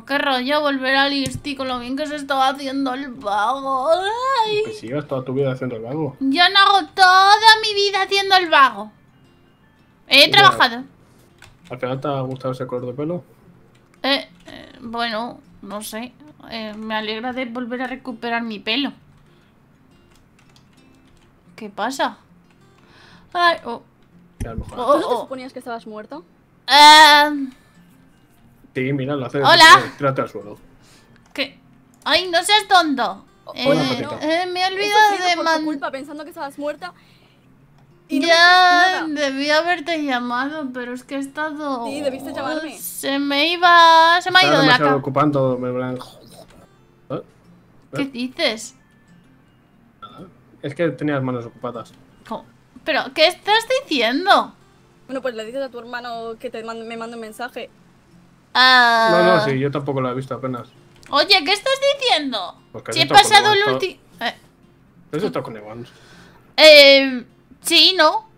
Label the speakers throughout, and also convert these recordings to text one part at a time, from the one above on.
Speaker 1: qué rollo volver a ISTI con lo bien que se estaba haciendo el vago. Ay. Que pues
Speaker 2: sigas toda tu vida haciendo el vago.
Speaker 1: Yo no hago toda mi vida haciendo el vago. He trabajado.
Speaker 2: ¿Al final te ha gustado ese color de pelo?
Speaker 1: Eh, eh bueno, no sé. Eh, me alegra de volver a recuperar mi pelo. ¿Qué pasa? Ay, oh. oh, oh. suponías que estabas muerto? Eh...
Speaker 2: Sí, mira, lo hace. Hola. Tírate al suelo.
Speaker 1: Ay, no seas tonto. Eh, eh, me he olvidado de mandar. pensando que estabas muerta. ya debí haberte llamado, pero es que he estado. Sí, debiste llamarme. Oh, se me iba. Se me ha ido de la cara.
Speaker 2: ocupando, me ¿Eh?
Speaker 1: ¿Qué ¿Eh? dices?
Speaker 2: Es que tenías manos ocupadas.
Speaker 1: ¿Pero qué estás diciendo? Bueno, pues le dices a tu hermano que te me mande un mensaje Ah. No, no, sí, yo
Speaker 2: tampoco lo he visto apenas.
Speaker 1: Oye, ¿qué estás diciendo? si he pasado el último...
Speaker 2: ¿Eso con Evans?
Speaker 1: Eh, sí, ¿no?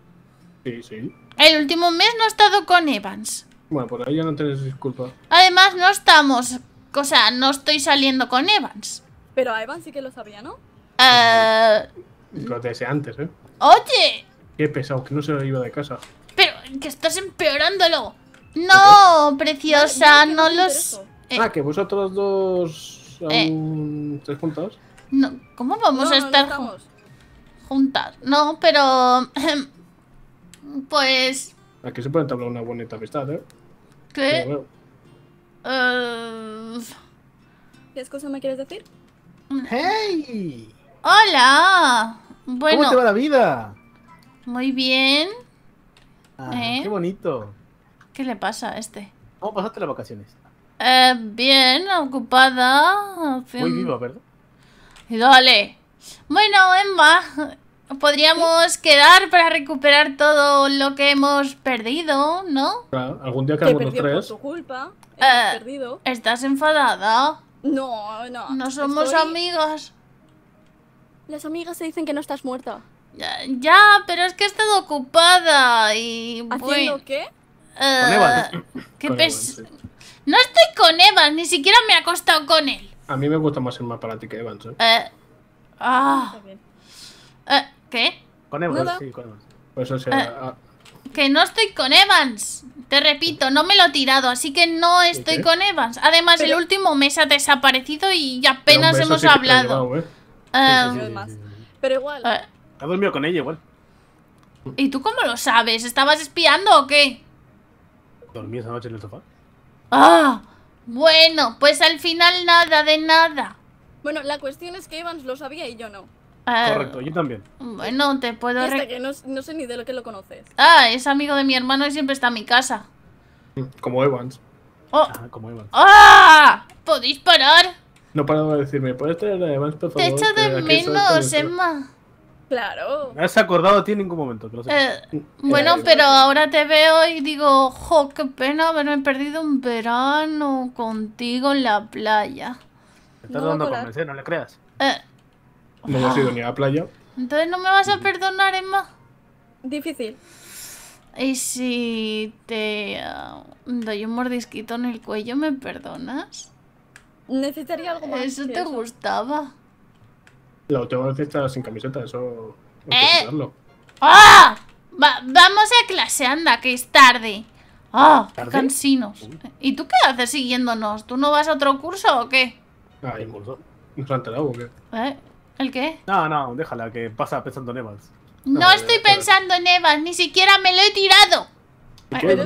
Speaker 1: Sí, sí. El último mes no he estado con Evans.
Speaker 2: Bueno, por ahí ya no tienes disculpa.
Speaker 1: Además, no estamos... O sea, no estoy saliendo con Evans. Pero a Evans sí que lo sabía, ¿no? Eh...
Speaker 2: Lo deseé antes, ¿eh?
Speaker 1: Oye.
Speaker 2: Qué pesado, que no se lo iba de casa.
Speaker 1: Pero que estás empeorándolo. No, preciosa, no, los... Ah,
Speaker 2: que vosotros dos aún juntos.
Speaker 1: No, ¿Cómo vamos a estar juntos. juntas? No, pero... pues...
Speaker 2: Aquí se puede entablar una bonita amistad, ¿eh?
Speaker 1: ¿Qué? ¿Qué cosa me quieres decir?
Speaker 2: ¡Hey!
Speaker 1: ¡Hola! Bueno... ¿Cómo te va la
Speaker 2: vida?
Speaker 1: Muy bien.
Speaker 2: ¡Qué bonito!
Speaker 1: ¿Qué le pasa a este? ¿Cómo
Speaker 2: pasaste las vacaciones?
Speaker 1: Eh, bien, ocupada. Muy viva, ¿verdad? Dale. Bueno, Emma, podríamos quedar para recuperar todo lo que hemos perdido, ¿no?
Speaker 2: Algún día quedamos los tres. Por
Speaker 1: tu culpa. Eh, perdido. ¿Estás enfadada? No, no. No somos amigas. Las amigas se dicen que no estás muerta. Ya, pero es que he estado ocupada y... ¿Haciendo qué? con ah, Evans. No estoy con Evans, ni siquiera me he acostado con él.
Speaker 2: A mí me gusta más el mapa para ti que Evans. ¿eh?
Speaker 1: Eh, ah. eh, ¿Qué? Con Evans,
Speaker 2: pues, ah.
Speaker 1: que no estoy con Evans. Te repito, no me lo he tirado, así que no estoy con Evans. Además, el último mes ha desaparecido y apenas hemos hablado. Pero igual.
Speaker 2: Ha dormido con ella igual.
Speaker 1: ¿Y tú cómo lo sabes? ¿Estabas espiando o qué?
Speaker 2: dormí esa noche en el sofá.
Speaker 1: ¡Ah! Bueno, pues al final nada de nada. Bueno, la cuestión es que Evans lo sabía y yo no. Ah, Correcto, yo también. Bueno, te puedo... que no, sé ni de lo que lo conoces. Ah, es amigo de mi hermano y siempre está en mi casa. Como Evans. Oh. Ah, como Evans. ¡Ah! ¿Podéis parar?
Speaker 2: No parado de decirme, ¿puedes traer a Evans, por favor? Te echo de menos,
Speaker 1: Emma. Claro.
Speaker 2: Me has acordado a ti en ningún momento. Que eh, bueno, eh, pero ahora
Speaker 1: te veo y digo, jo, qué pena haberme perdido un verano contigo en la playa. Te estás dando a no le creas. Eh.
Speaker 2: No me ido ni a la
Speaker 1: playa. Entonces no me vas a perdonar, Emma. Difícil. ¿Y si te ah, doy un mordisquito en el cuello, me perdonas? Necesitaría algo más. Eso te gustaba.
Speaker 2: Lo tengo que estar sin camiseta, eso... ¿Eh?
Speaker 1: ¡Ah! vamos a clase, anda, que es tarde. ¡Ah! cansinos! ¿Y tú qué haces siguiéndonos? ¿Tú no vas a otro curso o qué?
Speaker 2: Ah, hay ¿Nos ¿No o qué?
Speaker 1: ¿Eh? ¿El qué?
Speaker 2: No, no, déjala, que pasa pensando en Evans.
Speaker 1: No, estoy pensando en Evans, ni siquiera me lo he tirado. ¿Qué,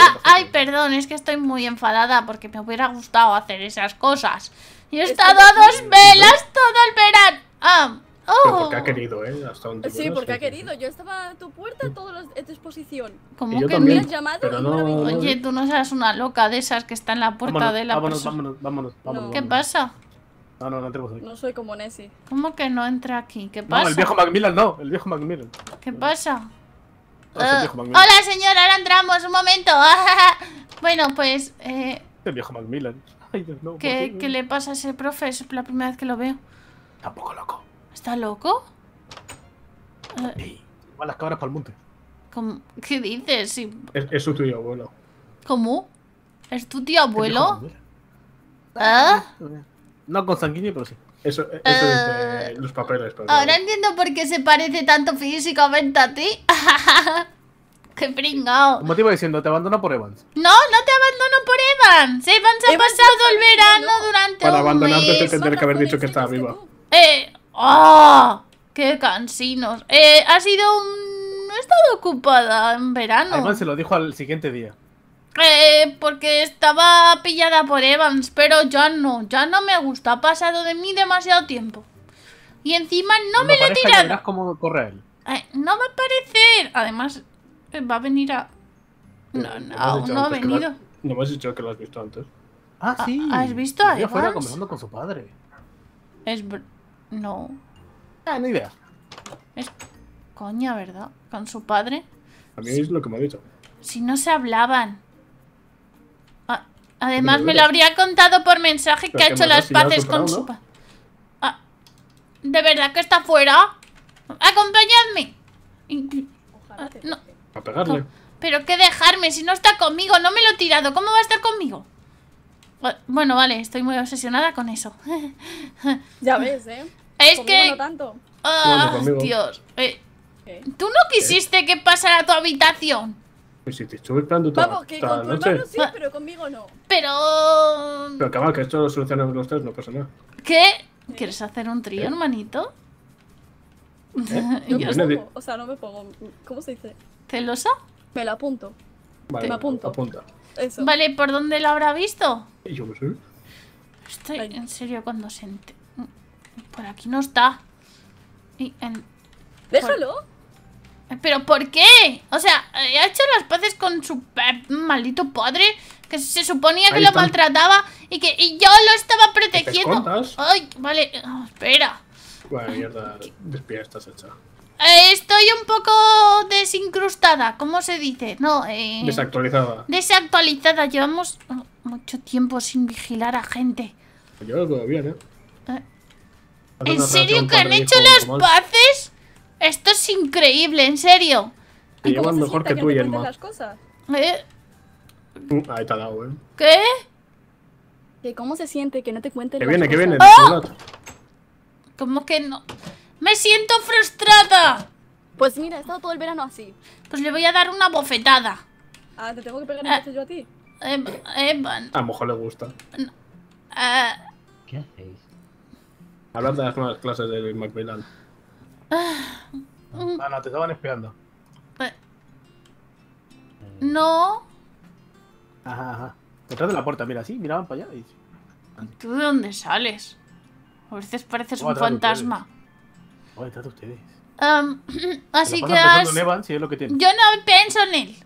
Speaker 1: ah, ay, perdón, es que estoy muy enfadada porque me hubiera gustado hacer esas cosas. Y he estado a dos velas todo el verano. Ah, oh. porque ha
Speaker 2: querido, ¿eh? Hasta sí, porque ha querido.
Speaker 1: Yo estaba a tu puerta a tu exposición. ¿Cómo que me no, Oye, tú no seas una loca de esas que está en la puerta de la vámonos, vámonos,
Speaker 2: vámonos, vámonos, ¿Qué pasa? No, no, no entremos No
Speaker 1: soy como Nessie. ¿Cómo que no entra aquí? ¿Qué pasa? No, el viejo
Speaker 2: Macmillan no, el viejo Macmillan.
Speaker 1: ¿Qué pasa? Ah, eh, hola señora, ahora entramos, un momento. bueno, pues... Eh...
Speaker 2: El viejo Macmillan. ¿Qué, le
Speaker 1: pasa a ese profe? Es la primera vez que lo veo. Está un poco loco. ¿Está loco? Eh.
Speaker 2: las cabras para el monte.
Speaker 1: ¿Qué dices?
Speaker 2: Es, es, su tío abuelo.
Speaker 1: ¿Cómo? ¿Es tu tío abuelo? ¿Ah?
Speaker 2: No con sanguíneo, pero sí. Eso, es ah. los papeles. ahora
Speaker 1: entiendo por qué se parece tanto físicamente a ti. ¡Qué pringao! Como
Speaker 2: te iba diciendo, te abandono por Evans.
Speaker 1: No, no te abandono ¡Evans! ha pasado el verano durante Para un
Speaker 2: que haber dicho que estaba viva.
Speaker 1: Eh, ah, ¡Qué cansinos! Eh, ha sido un... No he estado ocupada en verano. Además se
Speaker 2: lo dijo al siguiente día.
Speaker 1: Eh, porque estaba pillada por Evans, pero ya no, ya no me gusta. Ha pasado de mí demasiado tiempo. Y encima no me lo he tirado.
Speaker 2: cómo él.
Speaker 1: no me a Además, va a venir a...
Speaker 2: No, no, no ha venido. No me has dicho que lo has visto antes.
Speaker 1: Ah, ah sí. ¿Has visto a fuera conversando con su padre. Es... no. Ah, ni idea. Es coña, ¿verdad? Con su padre.
Speaker 2: A mí es lo que me ha dicho.
Speaker 1: Si no se hablaban. Ah, además me, lo habría contado por mensaje que ha hecho las paces con su padre. Ah, ¿De verdad que está afuera? ¡Acompañadme! ¿Para A pegarle. Pero qué dejarme, si no está conmigo, no me lo he tirado, ¿cómo va a estar conmigo? Bueno, vale, estoy muy obsesionada con eso. ya ves, ¿eh? Es que... No tanto. Ah, Dios. Eh, Tú no quisiste que pasara a tu habitación.
Speaker 2: Pues si te estuve esperando toda, Vamos, que con tu hermano sí, ah.
Speaker 1: pero conmigo no. Pero... Pero
Speaker 2: que que esto lo solucionamos los tres, no pasa nada.
Speaker 1: ¿Qué? ¿Quieres hacer un trío, ¿Eh? hermanito? ¿Eh? Yo no o sea, no me pongo... ¿Cómo se dice? ¿Celosa? Me la apunto. Vale, ¿por dónde lo habrá visto? Yo no sé. Estoy en serio cuando se Por aquí no está. Y en... Déjalo. ¿Pero por qué? O sea, eh, ha hecho las paces con su maldito padre que se suponía que lo maltrataba y que yo lo estaba protegiendo. ¿Te Ay, vale, oh, espera.
Speaker 2: Bueno, mierda, despierta, hecha.
Speaker 1: Eh, estoy un poco desincrustada, ¿cómo se dice? No, eh,
Speaker 2: Desactualizada.
Speaker 1: Desactualizada, llevamos mucho tiempo sin vigilar a gente.
Speaker 2: Pues yo todavía, ¿eh?
Speaker 1: eh ¿En serio que han hecho las paces? Esto es increíble, en serio.
Speaker 2: Te llevan mejor que tú y el
Speaker 1: ¿Eh? Mm, ahí te ha ¿eh? ¿Qué? ¿Cómo se siente que no te cuente Que viene, que viene. ¡Oh! ¿Cómo que no? ¡Me siento frustrada! Pues mira, he estado todo el verano así. Pues le voy a dar una bofetada. Ah, ¿te tengo que pegar eh, el yo a ti? Eh, eh
Speaker 2: a lo mejor le gusta. No, eh. ¿Qué hacéis? Hablando de las clases de McMillan. Mm. Ah, no, te estaban espiando.
Speaker 1: No.
Speaker 2: Ajá, ajá. Detrás de la puerta, mira, sí, miraban para allá. Y...
Speaker 1: ¿Tú de dónde sales? A veces pareces un fantasma.
Speaker 2: ¿Dónde están ustedes?
Speaker 1: así que Yo no pienso en él.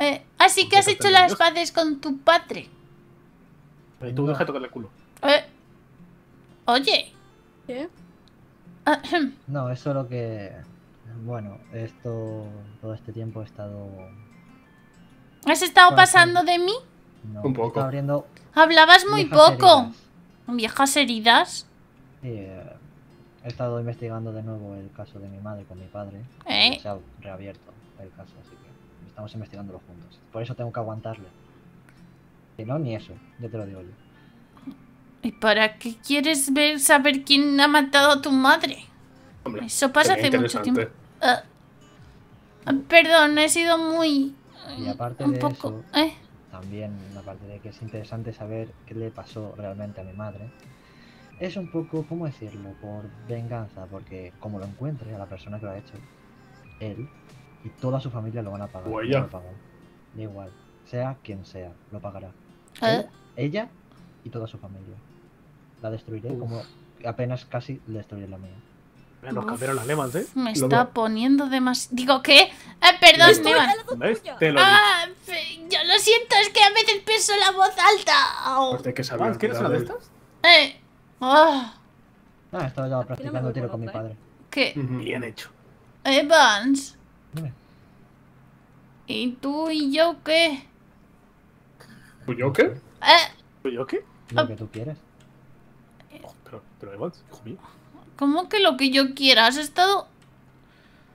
Speaker 1: Eh, así que has hecho las paces con tu padre.
Speaker 2: Pero tú deja tocarle el culo.
Speaker 1: Eh, oye. Ah,
Speaker 2: no, es solo que... Bueno, esto... Todo este tiempo he estado...
Speaker 1: ¿Has estado pasando de mí?
Speaker 2: No, un poco. Abriendo...
Speaker 1: Hablabas muy poco. ¿Viejas heridas?
Speaker 2: Eh, He estado investigando de nuevo el caso de mi madre con mi padre. Eh. Se ha reabierto el caso, así que estamos investigándolo juntos. Por eso tengo que aguantarle. Si no, ni eso, yo te lo digo yo.
Speaker 1: ¿Y para qué quieres ver saber quién ha matado a tu madre? eso pasa hace mucho tiempo. Ah. Ah, perdón, he sido muy... y aparte de eso, ¿eh?
Speaker 2: también aparte parte de que es interesante saber qué le pasó realmente a mi madre es un poco, ¿cómo decirlo? Por venganza, porque como lo encuentre a la persona que lo ha hecho, él y toda su familia lo van a pagar. O ella. da igual, sea quien sea, lo pagará. ¿Eh? ella y toda su familia. La destruiré como apenas casi destruiré la mía. nos las lemas, ¿eh? Me está
Speaker 1: poniendo demasiado. Digo, ¿qué? Eh, perdón, Esteban. Te lo ah, yo lo siento, es que a veces pienso la voz alta.
Speaker 2: Pues que sabes ¿Quieres una de estas?
Speaker 1: Eh. Ah,
Speaker 2: no, estado ya practicando tiro con mi padre. Eh. ¿Qué? Bien hecho.
Speaker 1: Evans. Eh, ¿Y tú y yo qué?
Speaker 2: ¿Tú yo qué? ¿Eh? ¿Tú yo qué? Lo que tú quieres. Oh, pero, pero Evans, hijo mío.
Speaker 1: ¿Cómo que lo que yo quiera? Has estado...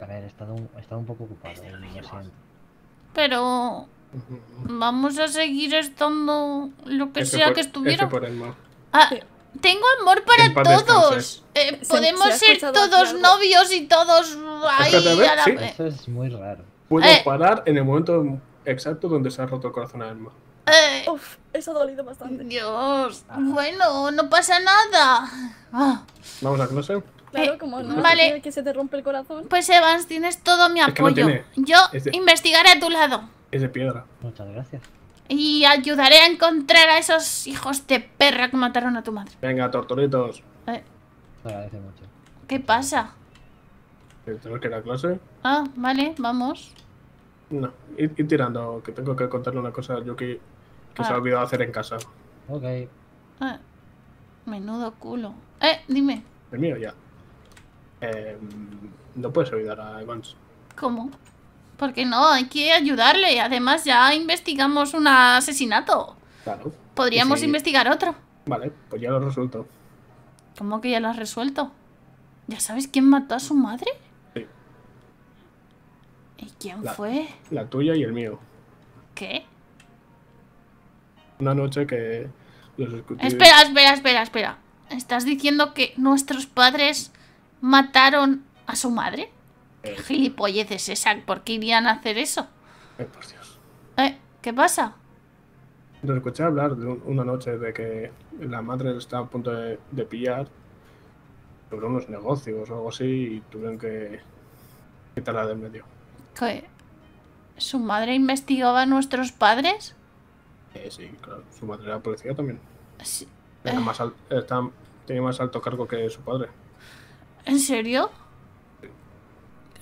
Speaker 2: A ver, he estado un, he estado un poco ocupado. Este eh,
Speaker 1: pero... Vamos a seguir estando lo que este sea que estuviera. Este ah, tengo amor para todos. Eh, podemos ser todos novios y todos ahí a
Speaker 2: Eso es muy raro. Puedo eh. parar en el momento exacto donde se ha roto el corazón a Alma.
Speaker 1: Eh. Uf, eso ha dolido bastante. Dios. Bueno, no pasa nada. Ah.
Speaker 2: Vamos a clase.
Speaker 1: vale. que se te rompe el corazón. Pues Evans, tienes todo mi apoyo. Yo investigaré a tu lado.
Speaker 2: Es de piedra. Muchas gracias.
Speaker 1: Y ayudaré a encontrar a esos hijos de perra que mataron a tu madre.
Speaker 2: Venga, tortolitos.
Speaker 1: Eh. ¿Qué pasa?
Speaker 2: ¿Tenemos que ir a clase?
Speaker 1: Ah, vale, vamos.
Speaker 2: No, ir, tirando, que tengo que contarle una cosa a Yuki que se ah. ha olvidado hacer en casa. Ok.
Speaker 1: Ah, menudo culo. Eh, dime.
Speaker 2: El mío ya. Eh, no puedes olvidar a Evans.
Speaker 1: ¿Cómo? Porque no, hay que ayudarle. Además, ya investigamos un asesinato.
Speaker 2: Claro. Podríamos
Speaker 1: investigar otro.
Speaker 2: Vale, pues ya lo he resuelto.
Speaker 1: ¿Cómo que ya lo has resuelto? ¿Ya sabes quién mató a su madre? Sí. ¿Y quién fue?
Speaker 2: La tuya y el mío. ¿Qué? Una noche que
Speaker 1: los escuché. Espera, espera, espera, espera. ¿Estás diciendo que nuestros padres mataron a su madre? ¿Qué eh, gilipolleces esa? ¿Por qué irían a hacer eso?
Speaker 2: Eh, por Dios.
Speaker 1: Eh, ¿Qué pasa?
Speaker 2: Lo escuché hablar de una noche de que la madre estaba a punto de, pillar sobre unos negocios o algo así y tuvieron que quitarla del medio.
Speaker 1: ¿Qué? ¿Su madre investigaba a nuestros padres?
Speaker 2: Eh, sí, claro. Su madre era policía también. Sí. Era eh. más alto cargo que su padre.
Speaker 1: ¿En serio?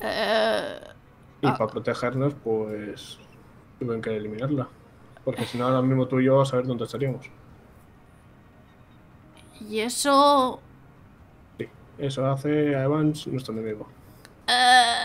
Speaker 1: Eh,
Speaker 2: y ah. para protegernos, pues tuvieron que eliminarla. Porque si no, ahora mismo tú y yo a saber dónde estaríamos.
Speaker 1: ¿Y eso...?
Speaker 2: Sí, eso hace a Evans nuestro enemigo. Eh...